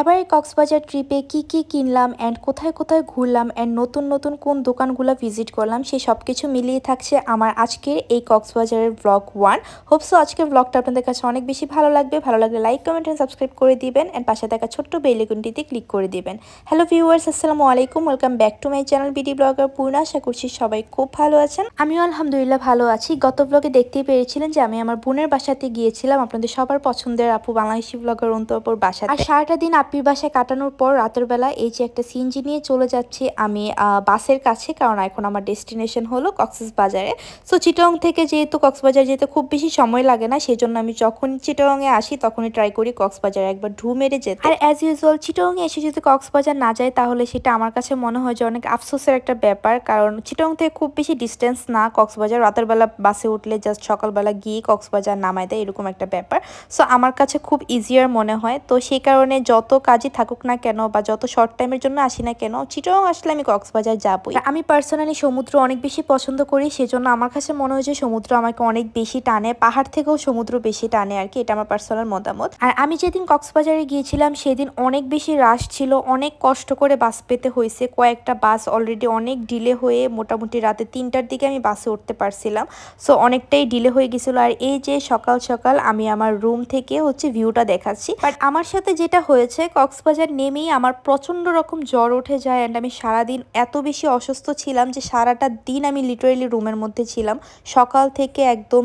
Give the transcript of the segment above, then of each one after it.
এবারে কক্সবাজার ট্রিপে কি কি কিনলাম অ্যান্ড কোথায় কোথায় ঘুরলাম অ্যান্ড নতুন নতুন কোন দোকানগুলো ভিজিট করলাম সে সব কিছু মিলিয়ে থাকছে আমার আজকের এই কক্সবাজারের ব্লগ ওয়ান হোপসো আজকের ব্লগটা আপনাদের কাছে অনেক বেশি ভালো লাগবে ভালো লাগলে লাইক কমেন্ট অ্যান্ড সাবস্ক্রাইব করে দিবেন অ্যান্ড পাশে থাকা ছোট্ট বেলিকনটিতে ক্লিক করে দিবেন হ্যালো ভিউয়ার্স আসসালামু আলাইকুম welcome back to my channel BD blogger Purna আশা করছি সবাই খুব ভালো আছেন আমিও আলহামদুলিল্লাহ ভালো আছি গত ব্লগে দেখতেই পেরেছিলেন যে আমি আমার বোনের বাসাতে গিয়েছিলাম আপনাদের সবার পছন্দের আপু বাংলাদেশি ব্লগার অন্তপুর বাসা আর সারাটা দিন আপির বাসায় কাটানোর পর রাতের বেলা এই যে একটা সিএনজি নিয়ে চলে যাচ্ছি আমি বাসের কাছে কারণ এখন আমার ডেস্টিনেশন হলো কক্সেস বাজারে সো চিটং থেকে যেহেতু কক্সবাজার যেতে খুব বেশি সময় লাগে না সেজন্য আমি যখন চিটংয়ে আসি তখনই ট্রাই করি কক্সবাজারে একবার ঢু মেরে যেতে আর অ্যাজ ইউজুয়াল চিটংয়ে এসে যদি কক্সবাজার না যায় তাহলে সেটা আমার কাছে মনে হয় যে অনেক আফসোসের একটা ব্যাপার কারণ চিটং থেকে খুব বেশি ডিস্টেন্স না কক্সবাজার রাতের বেলা বাসে উঠলে জাস্ট সকালবেলা গিয়ে কক্সবাজার নামায় দেয় এরকম একটা ব্যাপার সো আমার কাছে খুব ইজিয়ার মনে হয় তো সেই কারণে যত কাজই থাকুক না কেন বা যত শর্ট টাইমের জন্য আসি না কেন চিটং আসলে আমি কক্সবাজার যাবই আমি পার্সোনালি সমুদ্র অনেক বেশি পছন্দ করি সেজন্য আমার কাছে মনে হয় যে সমুদ্র আমাকে অনেক বেশি টানে পাহাড় থেকেও সমুদ্র বেশি টানে আর কি এটা আমার পার্সোনাল মতামত আর আমি যেদিন কক্সবাজারে গিয়েছিলাম সেদিন অনেক বেশি রাশ ছিল অনেক কষ্ট করে বাস পেতে হয়েছে কয়েকটা বাস অলরেডি অনেক ডিলে হয়ে মোটামুটি রাতে তিনটার দিকে আমি বাসে উঠতে পারছিলাম সো অনেকটাই ডিলে হয়ে গেছিলো আর এই যে সকাল সকাল আমি আমার রুম থেকে হচ্ছে ভিউটা দেখাচ্ছি বাট আমার সাথে যেটা হয়েছে হয়েছে কক্সবাজার নেমেই আমার প্রচণ্ড রকম জ্বর উঠে যায় অ্যান্ড আমি সারাদিন এত বেশি অসুস্থ ছিলাম যে সারাটা দিন আমি লিটারেলি রুমের মধ্যে ছিলাম সকাল থেকে একদম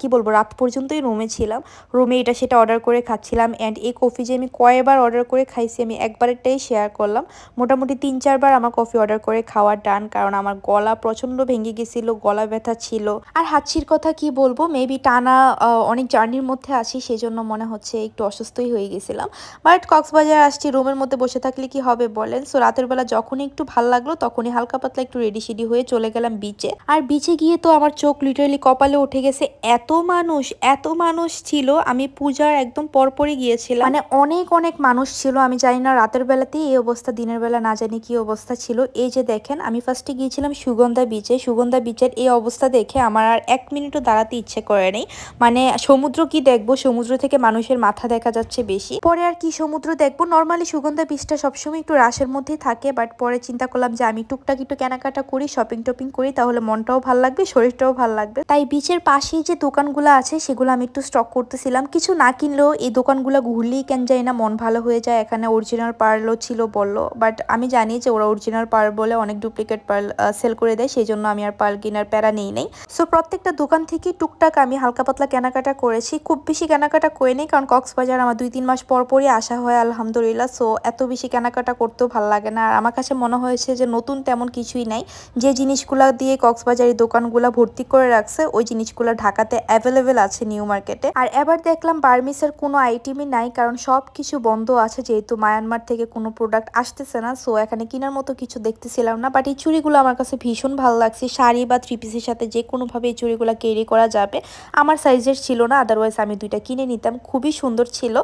কি বলবো রাত পর্যন্তই রুমে ছিলাম রুমে এটা সেটা অর্ডার করে খাচ্ছিলাম অ্যান্ড এই কফি যে আমি কয়েবার অর্ডার করে খাইছি আমি একবারেরটাই শেয়ার করলাম মোটামুটি তিন চারবার আমার কফি অর্ডার করে খাওয়া ডান কারণ আমার গলা প্রচণ্ড ভেঙে গেছিল গলা ব্যথা ছিল আর হাঁচির কথা কি বলবো মেবি টানা অনেক জার্নির মধ্যে আছি সেজন্য মনে হচ্ছে একটু অসুস্থই হয়ে গেছিলাম বাট কক্স কক্সবাজার আসছি রুমের মধ্যে বসে থাকলে কি হবে বলেন সো রাতের বেলা যখনই একটু ভাল লাগলো তখনই হালকা পাতলা একটু রেডি সেডি হয়ে চলে গেলাম বিচে আর বিচে গিয়ে তো আমার চোখ লিটারেলি কপালে উঠে গেছে এত মানুষ এত মানুষ ছিল আমি পূজার একদম পরপরই গিয়েছিলাম মানে অনেক অনেক মানুষ ছিল আমি জানি না রাতের বেলাতেই এই অবস্থা দিনের বেলা না জানি কি অবস্থা ছিল এই যে দেখেন আমি ফার্স্টে গিয়েছিলাম সুগন্ধা বিচে সুগন্ধা বিচের এই অবস্থা দেখে আমার আর এক মিনিটও দাঁড়াতে ইচ্ছে করে নেই মানে সমুদ্র কি দেখবো সমুদ্র থেকে মানুষের মাথা দেখা যাচ্ছে বেশি পরে আর কি সমুদ্র দেখবো নর্মালি সুগন্ধা বীজটা সবসময় একটু রাশের মধ্যেই থাকে বাট পরে চিন্তা করলাম যে আমি টুকটাক একটু কেনাকাটা করি শপিং টপিং করি তাহলে মনটাও ভাল লাগবে শরীরটাও ভাল লাগবে তাই বিচের পাশেই যে দোকানগুলো আছে সেগুলো আমি একটু স্টক করতেছিলাম কিছু না কিনলেও এই দোকানগুলো ঘুরলেই কেন যাই না মন ভালো হয়ে যায় এখানে অরিজিনাল পার্লও ছিল বললো বাট আমি জানি যে ওরা অরিজিনাল পার্ল বলে অনেক ডুপ্লিকেট পার্ল সেল করে দেয় সেই জন্য আমি আর পার্ল কেনার প্যারা নেই নেই সো প্রত্যেকটা দোকান থেকে টুকটাক আমি হালকা পাতলা কেনাকাটা করেছি খুব বেশি কেনাকাটা করে নেই কারণ কক্সবাজার আমার দুই তিন মাস পর পরই আসা হয় আলহামদুলিল্লাহ সো এত বেশি কেনাকাটা করতেও ভালো লাগে না আর আমার কাছে মনে হয়েছে যে নতুন তেমন কিছুই নাই যে জিনিসগুলো দিয়ে কক্সবাজারের দোকানগুলো ভর্তি করে রাখছে ওই জিনিসগুলো ঢাকাতে অ্যাভেলেবেল আছে নিউ মার্কেটে আর এবার দেখলাম বার্মিসের কোনো আইটেমই নাই কারণ সব কিছু বন্ধ আছে যেহেতু মায়ানমার থেকে কোনো প্রোডাক্ট আসতেছে না সো এখানে কেনার মতো কিছু দেখতেছিলাম না বাট এই চুড়িগুলো আমার কাছে ভীষণ ভালো লাগছে শাড়ি বা থ্রি পিসের সাথে যে কোনোভাবে এই চুড়িগুলো ক্যারি করা যাবে আমার সাইজের ছিল না আদারওয়াইজ আমি দুইটা কিনে নিতাম খুবই সুন্দর ছিল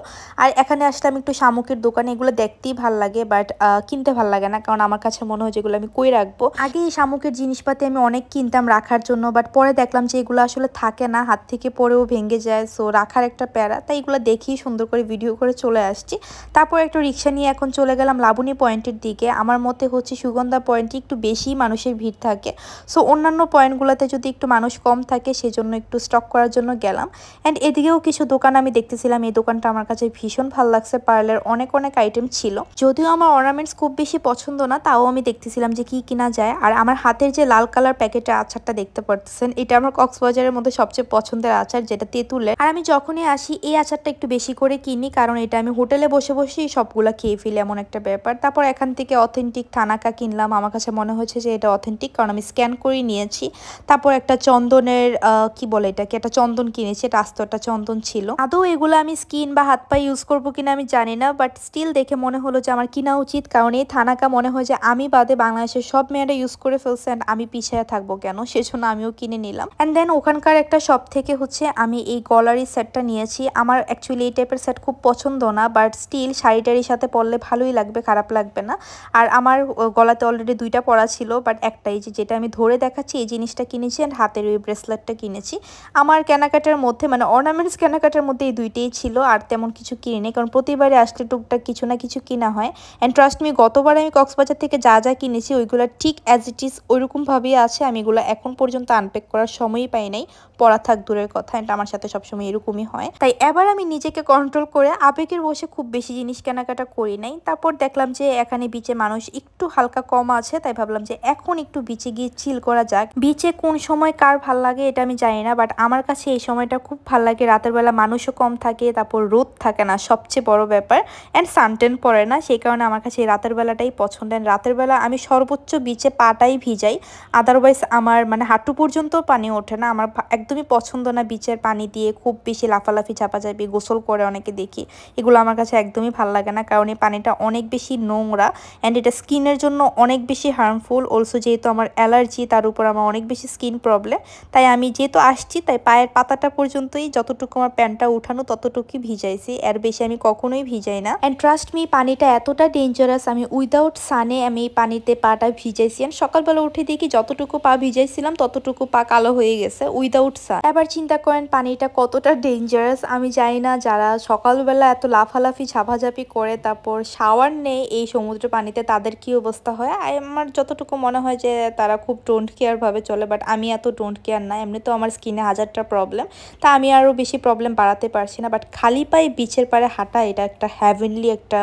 আর এখানে আসলে আমি একটু সাম শামুকের দোকানে এগুলো দেখতেই ভাল লাগে বাট কিনতে ভাল লাগে না কারণ আমার কাছে মনে হয় যেগুলো আমি কই রাখবো আগে এই শামুকের জিনিসপাতি আমি অনেক কিনতাম রাখার জন্য বাট পরে দেখলাম যে এগুলো আসলে থাকে না হাত থেকে পরেও ভেঙে যায় সো রাখার একটা প্যারা তাই এগুলো দেখেই সুন্দর করে ভিডিও করে চলে আসছি তারপর একটা রিক্সা নিয়ে এখন চলে গেলাম লাবণী পয়েন্টের দিকে আমার মতে হচ্ছে সুগন্ধা পয়েন্টে একটু বেশি মানুষের ভিড় থাকে সো অন্যান্য পয়েন্টগুলোতে যদি একটু মানুষ কম থাকে সেজন্য একটু স্টক করার জন্য গেলাম অ্যান্ড এদিকেও কিছু দোকান আমি দেখতেছিলাম এই দোকানটা আমার কাছে ভীষণ ভালো লাগছে পার্লার অনেক অনেক আইটেম ছিল যদিও আমার অর্নামেন্টস খুব বেশি পছন্দ না তাও আমি দেখতেছিলাম যে কি কিনা যায় আর আমার হাতের যে লাল কালার প্যাকেটের আচারটা দেখতে পারতেছেন এটা আমার কক্সবাজারের মধ্যে সবচেয়ে পছন্দের আচার যেটা তেঁতুলের আর আমি যখনই আসি এই আচারটা একটু বেশি করে কিনি কারণ এটা আমি হোটেলে বসে বসেই সবগুলো খেয়ে ফেলি এমন একটা ব্যাপার তারপর এখান থেকে অথেন্টিক থানাকা কিনলাম আমার কাছে মনে হয়েছে যে এটা অথেন্টিক কারণ আমি স্ক্যান করে নিয়েছি তারপর একটা চন্দনের কি বলে এটাকে একটা চন্দন কিনেছি এটা আস্ত একটা চন্দন ছিল আদৌ এগুলো আমি স্কিন বা হাত পা ইউজ করবো কিনা আমি জানি না বাট স্টিল দেখে মনে হলো যে আমার কিনা উচিত কারণ এই থানাকা মনে হয় যে আমি বাদে বাংলাদেশের সব মেয়েরা ইউজ করে ফেলছে অ্যান্ড আমি পিছিয়ে থাকবো কেন সেজন্য আমিও কিনে নিলাম অ্যান্ড দেন ওখানকার একটা শপ থেকে হচ্ছে আমি এই গলারি সেটটা নিয়েছি আমার অ্যাকচুয়ালি এই টাইপের সেট খুব পছন্দ না বাট স্টিল শাড়িটারির সাথে পরলে ভালোই লাগবে খারাপ লাগবে না আর আমার গলাতে অলরেডি দুইটা পরা ছিল বাট একটাই যে যেটা আমি ধরে দেখাচ্ছি এই জিনিসটা কিনেছি অ্যান্ড হাতের ওই ব্রেসলেটটা কিনেছি আমার কেনাকাটার মধ্যে মানে অর্নামেন্টস কেনাকাটার মধ্যে এই দুইটাই ছিল আর তেমন কিছু কিনে নেই কারণ প্রতিবারে আসলে টুকটাক কিছু না কিছু কিনা হয় অ্যান্ড ট্রাস্ট মি গতবার আমি কক্সবাজার থেকে যা যা কিনেছি ওইগুলো ঠিক অ্যাজ ইট ইজ ওইরকমভাবেই আছে আমি এগুলো এখন পর্যন্ত আনপ্যাক করার সময়ই পাই নাই পড়া থাক দূরের কথা এটা আমার সাথে সবসময় এরকমই হয় তাই এবার আমি নিজেকে কন্ট্রোল করে আবেগের বসে খুব বেশি জিনিস কেনাকাটা করি নাই তারপর দেখলাম যে এখানে বিচে মানুষ একটু হালকা কম আছে তাই ভাবলাম যে এখন একটু বিচে গিয়ে চিল করা যাক বিচে কোন সময় কার ভাল লাগে এটা আমি জানি না বাট আমার কাছে এই সময়টা খুব ভাল লাগে রাতের বেলা মানুষও কম থাকে তারপর রোদ থাকে না সবচেয়ে বড় ব্যাপার অ্যান্ড সানটেন পড়ে না সেই কারণে আমার কাছে রাতের বেলাটাই পছন্দ অ্যান্ড রাতের বেলা আমি সর্বোচ্চ বিচে পাটাই ভিজাই আদারওয়াইজ আমার মানে হাঁটু পর্যন্ত পানি ওঠে না আমার একদমই পছন্দ না বিচের পানি দিয়ে খুব বেশি লাফালাফি চাপাচাপি গোসল করে অনেকে দেখি এগুলো আমার কাছে একদমই ভাল লাগে না কারণ এই পানিটা অনেক বেশি নোংরা অ্যান্ড এটা স্কিনের জন্য অনেক বেশি হার্মফুল অলসো যেহেতু আমার অ্যালার্জি তার উপর আমার অনেক বেশি স্কিন প্রবলেম তাই আমি যেহেতু আসছি তাই পায়ের পাতাটা পর্যন্তই যতটুকু আমার প্যান্টটা উঠানো ততটুকুই ভিজাইছি এর বেশি আমি কখনোই ভিজাই না অ্যান্ড ট্রাস্ট মি পানিটা এতটা ডেঞ্জারাস আমি উইদাউট সানে আমি এই পানিতে পাটা ভিজাইছি অ্যান্ড সকালবেলা উঠে দেখি যতটুকু পা ভিজাইছিলাম ততটুকু পা কালো হয়ে গেছে উইদাউট ফুটসাল এবার চিন্তা করেন পানিটা কতটা ডেঞ্জারাস আমি জানি না যারা সকালবেলা এত লাফালাফি ঝাপাঝাপি করে তারপর শাওয়ার নেই এই সমুদ্র পানিতে তাদের কি অবস্থা হয় আমার যতটুকু মনে হয় যে তারা খুব ডোন্ট কেয়ারভাবে চলে বাট আমি এত ডোন্ট কেয়ার না এমনি তো আমার স্কিনে হাজারটা প্রবলেম তা আমি আরও বেশি প্রবলেম বাড়াতে পারছি না বাট খালি পায়ে বিচের পারে হাঁটা এটা একটা হ্যাভেনলি একটা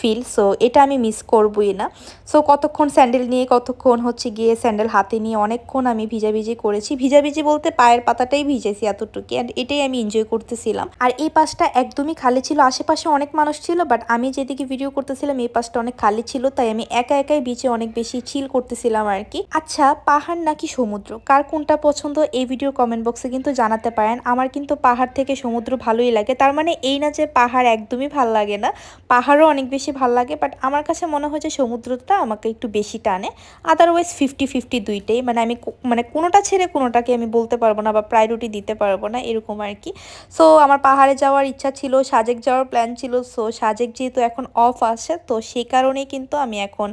ফিল সো এটা আমি মিস করবই না সো কতক্ষণ স্যান্ডেল নিয়ে কতক্ষণ হচ্ছে গিয়ে স্যান্ডেল হাতে নিয়ে অনেকক্ষণ আমি ভিজাভিজি করেছি ভিজাভিজি বলতে পায়ের পাতা পাতাটাই ভিজেছি এতটুকু অ্যান্ড এটাই আমি এনজয় করতেছিলাম আর এই পাশটা একদমই খালি ছিল আশেপাশে অনেক মানুষ ছিল বাট আমি যেদিকে ভিডিও করতেছিলাম এই পাশটা অনেক খালি ছিল তাই আমি একা একাই বিচে অনেক বেশি চিল করতেছিলাম আর কি আচ্ছা পাহাড় নাকি সমুদ্র কার কোনটা পছন্দ এই ভিডিও কমেন্ট বক্সে কিন্তু জানাতে পারেন আমার কিন্তু পাহাড় থেকে সমুদ্র ভালোই লাগে তার মানে এই না যে পাহাড় একদমই ভাল লাগে না পাহাড়ও অনেক বেশি ভাল লাগে বাট আমার কাছে মনে হয় যে সমুদ্রটা আমাকে একটু বেশি টানে আদারওয়াইজ ফিফটি ফিফটি দুইটাই মানে আমি মানে কোনোটা ছেড়ে কোনোটাকে আমি বলতে পারবো না বা প্রায়োরিটি দিতে পারবো না এরকম আর কি সো আমার পাহাড়ে যাওয়ার ইচ্ছা ছিল সাজেক যাওয়ার প্ল্যান ছিল সো সাজেক যেহেতু এখন অফ আছে তো সেই কারণেই কিন্তু আমি এখন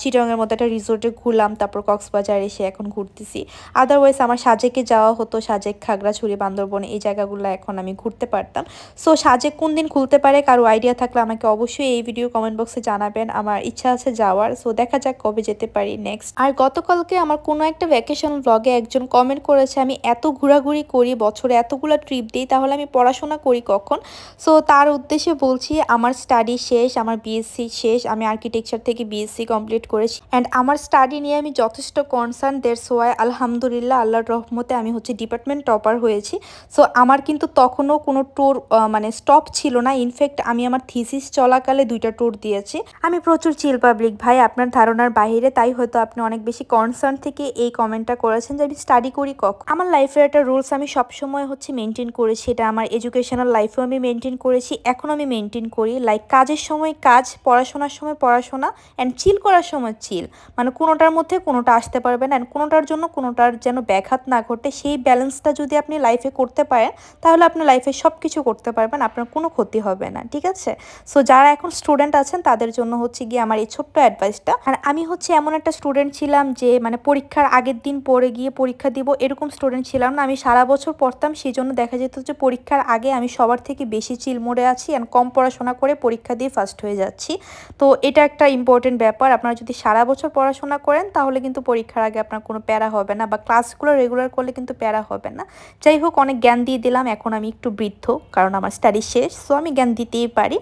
চিটংয়ের মতো একটা রিসোর্টে ঘুরলাম তারপর কক্সবাজার এসে এখন ঘুরতেছি আদারওয়াইজ আমার সাজেকে যাওয়া হতো সাজেক খাগড়াছড়ি বান্দরবনে এই জায়গাগুলো এখন আমি ঘুরতে পারতাম সো সাজেক কোন দিন খুলতে পারে কারো আইডিয়া থাকলে আমাকে অবশ্যই এই ভিডিও কমেন্ট বক্সে জানাবেন আমার ইচ্ছা আছে যাওয়ার সো দেখা যাক কবে যেতে পারি নেক্সট আর গতকালকে আমার কোনো একটা ভ্যাকেশন ব্লগে একজন কমেন্ট করেছে আমি এত ঘোরাঘুরি করি বছরে এতগুলো ট্রিপ দিই তাহলে আমি পড়াশোনা করি কখন সো তার উদ্দেশ্যে বলছি আমার স্টাডি শেষ আমার বিএসসি শেষ আমি আর্কিটেকচার থেকে বিএসসি কমপ্লিট করেছি অ্যান্ড আমার স্টাডি নিয়ে আমি যথেষ্ট কনসার্ন দের সোয়াই আলহামদুলিল্লাহ আল্লাহর রহমতে আমি হচ্ছে ডিপার্টমেন্ট টপার হয়েছি সো আমার কিন্তু তখনও কোনো ট্যুর মানে স্টপ ছিল না ইনফ্যাক্ট আমি আমার থিসিস চলাকালে দুইটা ট্যুর দিয়েছি আমি প্রচুর চিল পাবলিক ভাই আপনার ধারণার বাইরে তাই হয়তো আপনি অনেক বেশি কনসার্ন থেকে এই কমেন্টটা করেছেন যে আমি স্টাডি করি কক আমার লাইফের একটা রুলস আমি সবসময় হচ্ছে মেনটেন করেছি এটা আমার এডুকেশনাল লাইফেও আমি মেনটেন করেছি এখন আমি মেনটেন করি লাইক কাজের সময় কাজ পড়াশোনার সময় পড়াশোনা অ্যান্ড চিল করার সময় চিল মানে কোনোটার মধ্যে কোনোটা আসতে পারবে না অ্যান্ড কোনোটার জন্য কোনোটার যেন ব্যাঘাত না ঘটে সেই ব্যালেন্সটা যদি আপনি লাইফে করতে পারেন তাহলে আপনি লাইফে সব কিছু করতে পারবেন আপনার কোনো ক্ষতি হবে না ঠিক আছে সো যারা এখন স্টুডেন্ট আছেন তাদের জন্য হচ্ছে গিয়ে আমার এই ছোট্ট অ্যাডভাইসটা আর আমি হচ্ছে এমন একটা স্টুডেন্ট ছিলাম যে মানে পরীক্ষার আগের দিন পড়ে গিয়ে পরীক্ষা দিব এরকম স্টুডেন্ট ছিলাম আমি সারা বছর পড়তাম সেই জন্য দেখা যেত যে পরীক্ষার আগে আমি সবার থেকে বেশি চিল মোড়ে আছি অ্যান্ড কম পড়াশোনা করে পরীক্ষা দিয়ে ফার্স্ট হয়ে যাচ্ছি তো এটা একটা ইম্পর্টেন্ট ব্যাপার আপনারা যদি সারা বছর পড়াশোনা করেন তাহলে কিন্তু পরীক্ষার আগে আপনার কোনো প্যারা হবে না বা ক্লাসগুলো রেগুলার করলে কিন্তু প্যারা হবে না যাই হোক অনেক জ্ঞান দিয়ে দিলাম এখন আমি একটু বৃদ্ধ কারণ আমার স্টাডি শেষ সো আমি জ্ঞান দিতেই পারি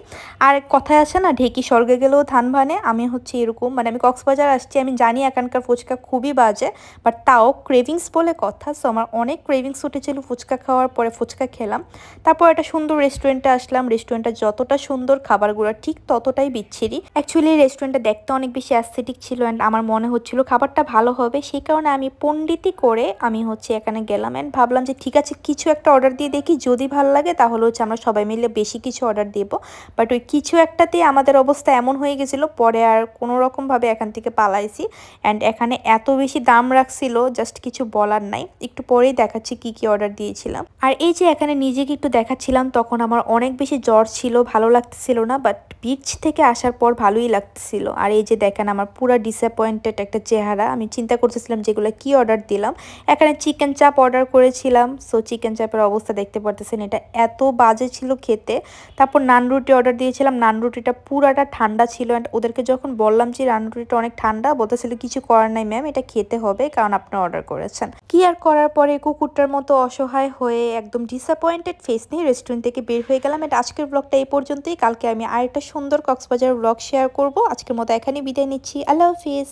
আর কথায় আছে না ঢেকি স্বর্গে গেলেও ধান ভানে আমি হচ্ছে এরকম মানে আমি কক্সবাজার আসছি আমি জানি এখানকার ফুচকা খুবই বাজে বাট তাও ক্রেভিংস বলে কথা সো আমার অনেক অনেক ক্রেভিংস উঠেছিল ফুচকা খাওয়ার পরে ফুচকা খেলাম তারপর একটা সুন্দর রেস্টুরেন্টে আসলাম রেস্টুরেন্টটা যতটা সুন্দর খাবারগুলো ঠিক ততটাই বিচ্ছিরি অ্যাকচুয়ালি রেস্টুরেন্টটা দেখতে অনেক বেশি অ্যাসথেটিক ছিল অ্যান্ড আমার মনে হচ্ছিল খাবারটা ভালো হবে সেই কারণে আমি পণ্ডিতি করে আমি হচ্ছে এখানে গেলাম অ্যান্ড ভাবলাম যে ঠিক আছে কিছু একটা অর্ডার দিয়ে দেখি যদি ভালো লাগে তাহলে হচ্ছে আমরা সবাই মিলে বেশি কিছু অর্ডার দেবো বাট ওই কিছু একটাতে আমাদের অবস্থা এমন হয়ে গেছিলো পরে আর কোনো ভাবে এখান থেকে পালাইছি অ্যান্ড এখানে এত বেশি দাম রাখছিল জাস্ট কিছু বলার নাই একটু পরেই দেখ দেখাচ্ছি কি কি অর্ডার দিয়েছিলাম আর এই যে এখানে নিজেকে একটু দেখাচ্ছিলাম তখন আমার অনেক বেশি জ্বর ছিল ভালো লাগতেছিল না বাট বিচ থেকে আসার পর ভালোই লাগতেছিল আর এই যে দেখেন আমার পুরো ডিসঅ্যাপয়েন্টেড একটা চেহারা আমি চিন্তা করতেছিলাম যেগুলো কি অর্ডার দিলাম এখানে চিকেন চাপ অর্ডার করেছিলাম সো চিকেন চাপের অবস্থা দেখতে পারতেছেন এটা এত বাজে ছিল খেতে তারপর নান রুটি অর্ডার দিয়েছিলাম নান রুটিটা পুরাটা ঠান্ডা ছিল অ্যান্ড ওদেরকে যখন বললাম যে নান রুটিটা অনেক ঠান্ডা বলতেছিল কিছু করার নাই ম্যাম এটা খেতে হবে কারণ আপনি অর্ডার করেছেন কি আর করার পরে কুক কুকুরটার মতো অসহায় হয়ে একদম ডিসঅ্যাপয়েন্টেড ফেস নিয়ে রেস্টুরেন্ট থেকে বের হয়ে গেলাম এটা আজকের ব্লগটা এই পর্যন্তই কালকে আমি আরেকটা সুন্দর কক্সবাজার ব্লগ শেয়ার করব আজকের মতো এখানে বিদায় নিচ্ছি আল্লাহ হাফিজ